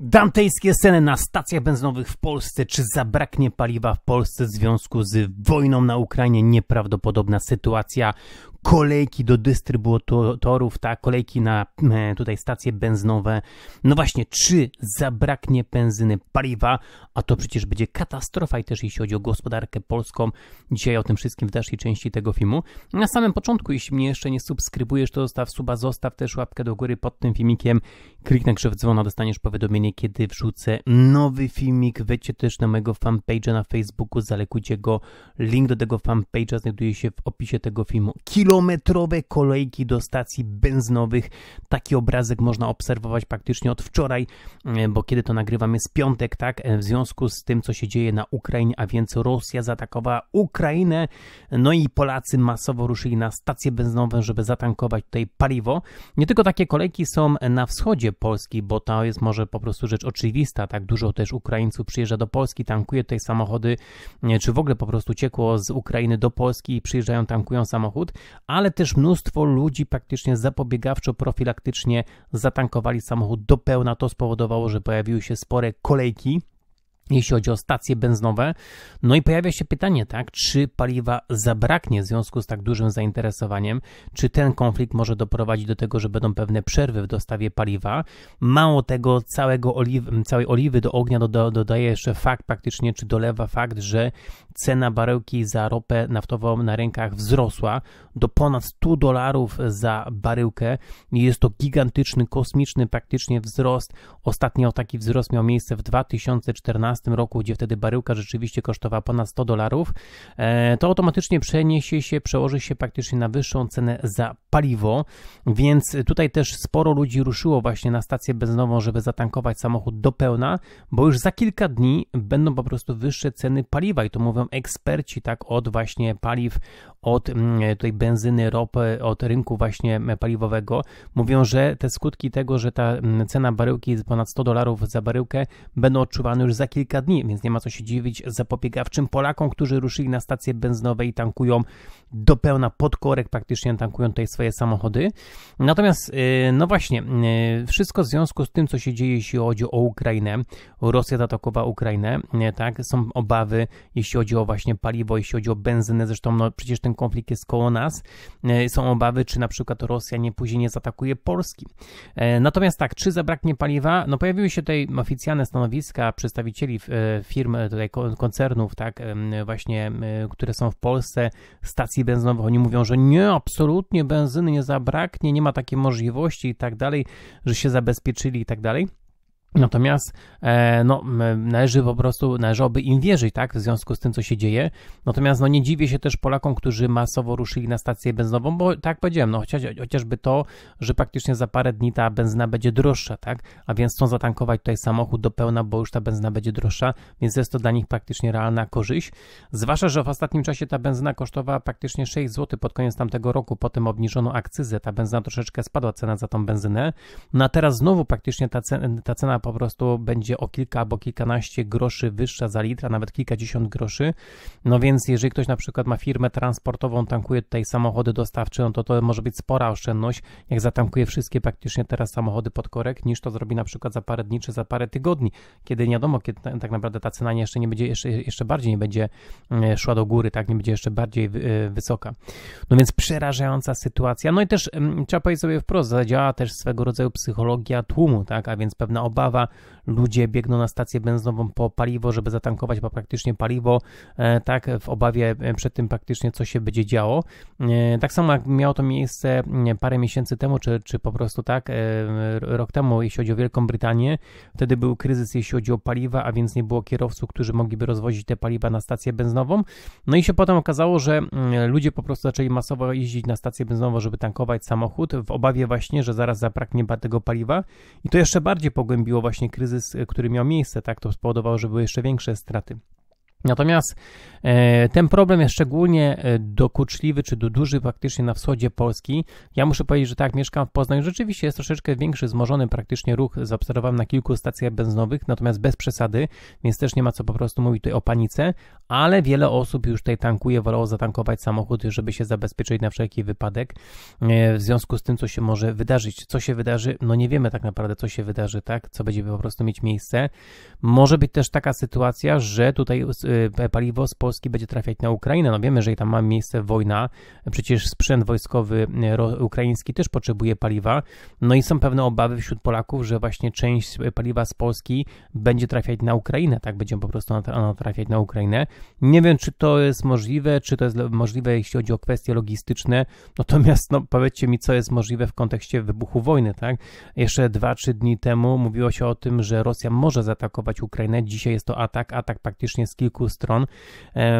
Dantejskie sceny na stacjach benzynowych w Polsce, czy zabraknie paliwa w Polsce w związku z wojną na Ukrainie? Nieprawdopodobna sytuacja, kolejki do dystrybutorów, tak, kolejki na e, tutaj stacje benzynowe. No właśnie, czy zabraknie benzyny, paliwa, a to przecież będzie katastrofa i też jeśli chodzi o gospodarkę polską. Dzisiaj o tym wszystkim w dalszej części tego filmu. Na samym początku, jeśli mnie jeszcze nie subskrybujesz, to zostaw suba, zostaw też łapkę do góry pod tym filmikiem. Kliknij krzyw dzwona, dostaniesz powiadomienie, kiedy wrzucę nowy filmik. Wejdźcie też na mojego fanpage'a na Facebooku, zalekujcie go. Link do tego fanpage'a znajduje się w opisie tego filmu. Kilu kilometrowe kolejki do stacji benzynowych. Taki obrazek można obserwować praktycznie od wczoraj, e, bo kiedy to nagrywam jest piątek, tak? E, w związku z tym, co się dzieje na Ukrainie, a więc Rosja zaatakowała Ukrainę, no i Polacy masowo ruszyli na stacje benzynowe, żeby zatankować tutaj paliwo. Nie tylko takie kolejki są na wschodzie Polski, bo to jest może po prostu rzecz oczywista, tak? Dużo też Ukraińców przyjeżdża do Polski, tankuje tutaj samochody, e, czy w ogóle po prostu ciekło z Ukrainy do Polski i przyjeżdżają, tankują samochód, ale też mnóstwo ludzi praktycznie zapobiegawczo, profilaktycznie zatankowali samochód do pełna. To spowodowało, że pojawiły się spore kolejki jeśli chodzi o stacje benzynowe. No i pojawia się pytanie, tak, czy paliwa zabraknie w związku z tak dużym zainteresowaniem, czy ten konflikt może doprowadzić do tego, że będą pewne przerwy w dostawie paliwa. Mało tego, całego oliwy, całej oliwy do ognia dodaje jeszcze fakt praktycznie, czy dolewa fakt, że cena baryłki za ropę naftową na rynkach wzrosła do ponad 100 dolarów za baryłkę. Jest to gigantyczny, kosmiczny praktycznie wzrost. Ostatnio taki wzrost miał miejsce w 2014 tym roku, gdzie wtedy baryłka rzeczywiście kosztowała ponad 100 dolarów, e, to automatycznie przeniesie się, przełoży się praktycznie na wyższą cenę za paliwo, więc tutaj też sporo ludzi ruszyło właśnie na stację benzynową, żeby zatankować samochód do pełna, bo już za kilka dni będą po prostu wyższe ceny paliwa i to mówią eksperci tak od właśnie paliw od mm, tej benzyny, ropy, od rynku właśnie paliwowego, mówią, że te skutki tego, że ta mm, cena baryłki jest ponad 100 dolarów za baryłkę, będą odczuwane już za kilka dni, więc nie ma co się dziwić zapobiegawczym Polakom, którzy ruszyli na stacje benzynowe i tankują do pełna podkorek, praktycznie tankują tutaj swoje samochody. Natomiast, y, no właśnie, y, wszystko w związku z tym, co się dzieje, jeśli chodzi o Ukrainę. Rosja zaatakowała Ukrainę, tak? Są obawy, jeśli chodzi o właśnie paliwo, jeśli chodzi o benzynę. Zresztą, no przecież ten ten konflikt jest koło nas. E, są obawy, czy na przykład Rosja nie później nie zaatakuje Polski. E, natomiast tak, czy zabraknie paliwa? No pojawiły się tutaj oficjalne stanowiska przedstawicieli e, firm, tutaj koncernów, tak, właśnie, które są w Polsce, stacji benzynowych. Oni mówią, że nie, absolutnie benzyny nie zabraknie, nie ma takiej możliwości i tak dalej, że się zabezpieczyli i tak dalej. Natomiast e, no, należy po prostu, należałoby im wierzyć, tak, w związku z tym, co się dzieje. Natomiast no, nie dziwię się też Polakom, którzy masowo ruszyli na stację benzynową, bo tak powiedziałem, no, chociaż, chociażby to, że praktycznie za parę dni ta benzyna będzie droższa, tak, a więc chcą zatankować tutaj samochód do pełna, bo już ta benzyna będzie droższa, więc jest to dla nich praktycznie realna korzyść. Zwłaszcza, że w ostatnim czasie ta benzyna kosztowała praktycznie 6 zł pod koniec tamtego roku, potem obniżono akcyzę, ta benzyna troszeczkę spadła, cena za tą benzynę, no a teraz znowu praktycznie ta cena, ta cena po prostu będzie o kilka albo kilkanaście groszy wyższa za litr, a nawet kilkadziesiąt groszy. No więc jeżeli ktoś na przykład ma firmę transportową, tankuje tutaj samochody dostawcze, no to to może być spora oszczędność, jak zatankuje wszystkie praktycznie teraz samochody pod korek, niż to zrobi na przykład za parę dni czy za parę tygodni, kiedy nie wiadomo, kiedy tak naprawdę ta cena jeszcze nie będzie, jeszcze, jeszcze bardziej nie będzie e, szła do góry, tak, nie będzie jeszcze bardziej e, wysoka. No więc przerażająca sytuacja. No i też mm, trzeba powiedzieć sobie wprost, zadziała też swego rodzaju psychologia tłumu, tak, a więc pewna obawa Ludzie biegną na stację benzynową po paliwo, żeby zatankować bo praktycznie paliwo, e, tak, w obawie e, przed tym praktycznie, co się będzie działo. E, tak samo jak miało to miejsce parę miesięcy temu, czy, czy po prostu tak, rok temu, jeśli chodzi o Wielką Brytanię, wtedy był kryzys, jeśli chodzi o paliwa, a więc nie było kierowców, którzy mogliby rozwozić te paliwa na stację benzynową. No i się potem okazało, że mm, ludzie po prostu zaczęli masowo jeździć na stację benzynową, żeby tankować samochód, w obawie właśnie, że zaraz zabraknie tego paliwa. I to jeszcze bardziej pogłębiło właśnie kryzys, e, który miał miejsce, tak, to spowodowało, że były jeszcze większe straty. Natomiast e, ten problem jest szczególnie e, dokuczliwy czy duży praktycznie na wschodzie Polski. Ja muszę powiedzieć, że tak, mieszkam w Poznaniu. Rzeczywiście jest troszeczkę większy, zmożony praktycznie ruch. Zaobserwowałem na kilku stacjach benzynowych, natomiast bez przesady, więc też nie ma co po prostu mówić tutaj o panice, ale wiele osób już tutaj tankuje, wolało zatankować samochód, żeby się zabezpieczyć na wszelki wypadek e, w związku z tym, co się może wydarzyć. Co się wydarzy? No nie wiemy tak naprawdę, co się wydarzy, tak? Co będzie po prostu mieć miejsce. Może być też taka sytuacja, że tutaj Y, paliwo z Polski będzie trafiać na Ukrainę. No wiemy, że tam ma miejsce wojna, przecież sprzęt wojskowy y, ukraiński też potrzebuje paliwa. No i są pewne obawy wśród Polaków, że właśnie część y, paliwa z Polski będzie trafiać na Ukrainę, tak będzie po prostu ona trafiać na Ukrainę. Nie wiem, czy to jest możliwe, czy to jest możliwe, jeśli chodzi o kwestie logistyczne. Natomiast no, powiedzcie mi, co jest możliwe w kontekście wybuchu wojny, tak? Jeszcze 2-3 dni temu mówiło się o tym, że Rosja może zaatakować Ukrainę. Dzisiaj jest to atak, atak praktycznie z kilku kilku stron.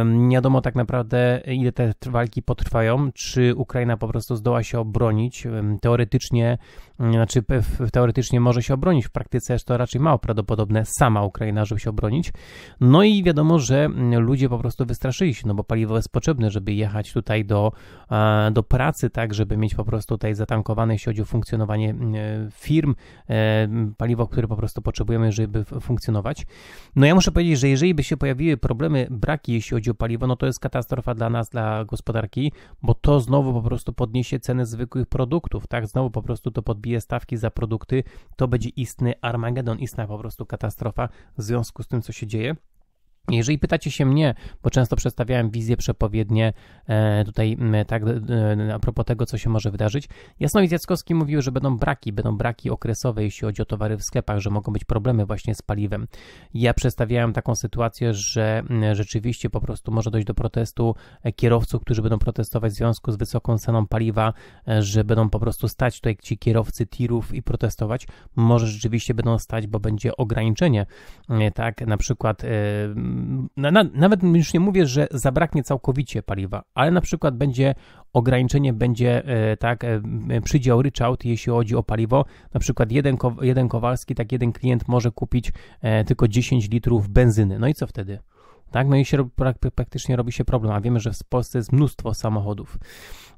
Nie wiadomo tak naprawdę, ile te walki potrwają, czy Ukraina po prostu zdoła się obronić. Teoretycznie, znaczy teoretycznie może się obronić, w praktyce jest to raczej mało prawdopodobne, sama Ukraina, żeby się obronić. No i wiadomo, że ludzie po prostu wystraszyli się, no bo paliwo jest potrzebne, żeby jechać tutaj do, do pracy, tak, żeby mieć po prostu tutaj zatankowane, jeśli chodzi o funkcjonowanie firm, paliwo, które po prostu potrzebujemy, żeby funkcjonować. No ja muszę powiedzieć, że jeżeli by się pojawiły problemy, braki, jeśli chodzi o paliwo, no to jest katastrofa dla nas, dla gospodarki, bo to znowu po prostu podniesie ceny zwykłych produktów, tak? Znowu po prostu to podbije stawki za produkty, to będzie istny Armagedon, istna po prostu katastrofa w związku z tym, co się dzieje. Jeżeli pytacie się mnie, bo często przedstawiałem wizje przepowiednie e, tutaj tak a propos tego, co się może wydarzyć. Jasnowidz Jackowski mówił, że będą braki, będą braki okresowe, jeśli chodzi o towary w sklepach, że mogą być problemy właśnie z paliwem. Ja przedstawiałem taką sytuację, że rzeczywiście po prostu może dojść do protestu e, kierowców, którzy będą protestować w związku z wysoką ceną paliwa, e, że będą po prostu stać tutaj ci kierowcy tirów i protestować. Może rzeczywiście będą stać, bo będzie ograniczenie, tak, na przykład na, na, nawet już nie mówię, że zabraknie całkowicie paliwa, ale na przykład będzie ograniczenie, będzie e, tak, e, przydział ryczałt, jeśli chodzi o paliwo. Na przykład jeden, jeden Kowalski, tak jeden klient może kupić e, tylko 10 litrów benzyny. No i co wtedy? Tak? No i się praktycznie robi się problem, a wiemy, że w Polsce jest mnóstwo samochodów.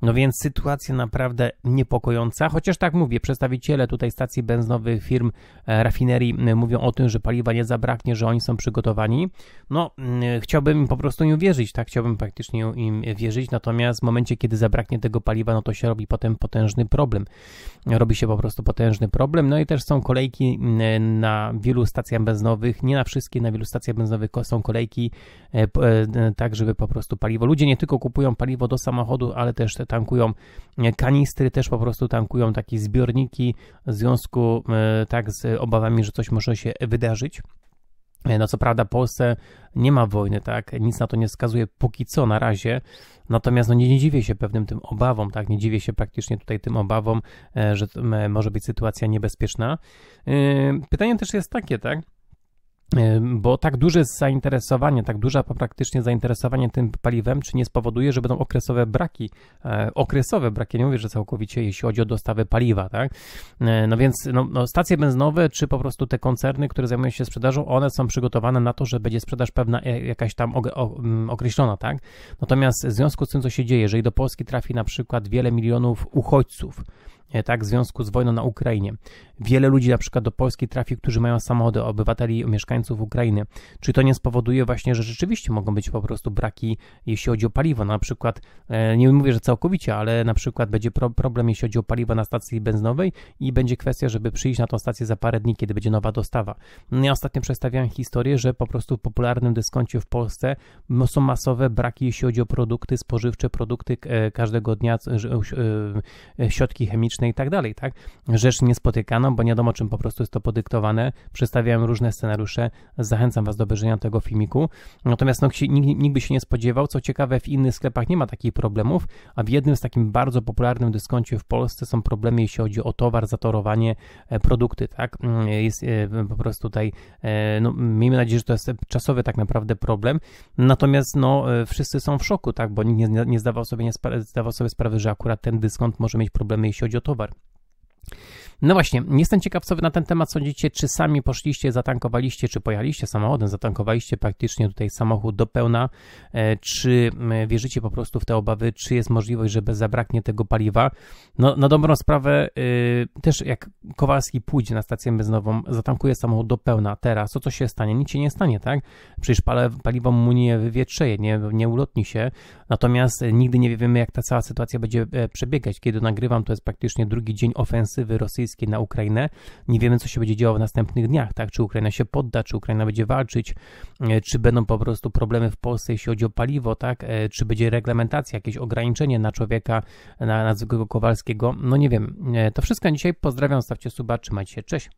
No więc sytuacja naprawdę niepokojąca, chociaż tak mówię, przedstawiciele tutaj stacji benzynowych, firm, e, rafinerii mówią o tym, że paliwa nie zabraknie, że oni są przygotowani. No, chciałbym po prostu im wierzyć, tak? Chciałbym praktycznie im wierzyć, natomiast w momencie, kiedy zabraknie tego paliwa, no to się robi potem potężny problem. Robi się po prostu potężny problem, no i też są kolejki na wielu stacjach benzynowych, nie na wszystkie, na wielu stacjach benzynowych są kolejki E, e, tak żeby po prostu paliwo. Ludzie nie tylko kupują paliwo do samochodu, ale też tankują e, kanistry, też po prostu tankują takie zbiorniki w związku tak z obawami, że coś może się wydarzyć. No co prawda Polsce nie ma wojny, tak, nic na to nie wskazuje póki co na razie, natomiast no nie, nie dziwię się pewnym tym obawom, tak, nie dziwię się praktycznie tutaj tym obawom, że może być sytuacja niebezpieczna. Pytanie też jest takie, tak, E, bo tak duże zainteresowanie, tak duża praktycznie zainteresowanie tym paliwem, czy nie spowoduje, że będą okresowe braki, e, okresowe braki, nie mówię, że całkowicie, jeśli chodzi o dostawę paliwa, tak? E, no więc no, no stacje benzynowe, czy po prostu te koncerny, które zajmują się sprzedażą, one są przygotowane na to, że będzie sprzedaż pewna, jakaś tam mm, określona, tak? Natomiast w związku z tym, co się dzieje, jeżeli do Polski trafi na przykład wiele milionów uchodźców, E, tak, w związku z wojną na Ukrainie. Wiele ludzi na przykład do Polski trafi, którzy mają samochody, obywateli, mieszkańców Ukrainy. Czy to nie spowoduje właśnie, że rzeczywiście mogą być po prostu braki, jeśli chodzi o paliwo? No, na przykład, e, nie mówię, że całkowicie, ale na przykład będzie problem, jeśli chodzi o paliwo na stacji benzynowej i będzie kwestia, żeby przyjść na tą stację za parę dni, kiedy będzie nowa dostawa. No, ja ostatnio przedstawiałem historię, że po prostu w popularnym dyskoncie w Polsce są masowe braki, jeśli chodzi o produkty spożywcze, produkty e, każdego dnia, środki chemiczne, i tak dalej, tak? Rzecz niespotykaną, bo nie wiadomo czym po prostu jest to podyktowane. Przedstawiałem różne scenariusze, zachęcam Was do obejrzenia tego filmiku. Natomiast no, nikt, nikt by się nie spodziewał, co ciekawe w innych sklepach nie ma takich problemów, a w jednym z takim bardzo popularnym dyskoncie w Polsce są problemy, jeśli chodzi o towar, zatorowanie, e, produkty, tak? Mm, jest e, po prostu tutaj, e, no, miejmy nadzieję, że to jest czasowy tak naprawdę problem, natomiast no, wszyscy są w szoku, tak? Bo nikt nie, nie zdawał, sobie, nie zdawał sobie sprawy, że akurat ten dyskont może mieć problemy, jeśli chodzi o to. oktober. No właśnie, jestem ciekaw, co wy na ten temat sądzicie, czy sami poszliście, zatankowaliście, czy pojaliście samochodem, zatankowaliście praktycznie tutaj samochód do pełna, e, czy wierzycie po prostu w te obawy, czy jest możliwość, że bez zabraknie tego paliwa. No na dobrą sprawę, y, też jak Kowalski pójdzie na stację beznową, zatankuje samochód do pełna teraz, to co się stanie? Nic się nie stanie, tak? Przecież paliwo mu nie wywietrzeje, nie, nie ulotni się, natomiast e, nigdy nie wiemy, jak ta cała sytuacja będzie e, przebiegać. Kiedy nagrywam, to jest praktycznie drugi dzień ofensywy rosyjskiej, rosyjskiej na Ukrainę. Nie wiemy, co się będzie działo w następnych dniach, tak? Czy Ukraina się podda, czy Ukraina będzie walczyć, e, czy będą po prostu problemy w Polsce, jeśli chodzi o paliwo, tak? E, czy będzie reglamentacja, jakieś ograniczenie na człowieka, na, na zwykłego Kowalskiego? No nie wiem. E, to wszystko na dzisiaj. Pozdrawiam, stawcie suba, trzymajcie się, cześć!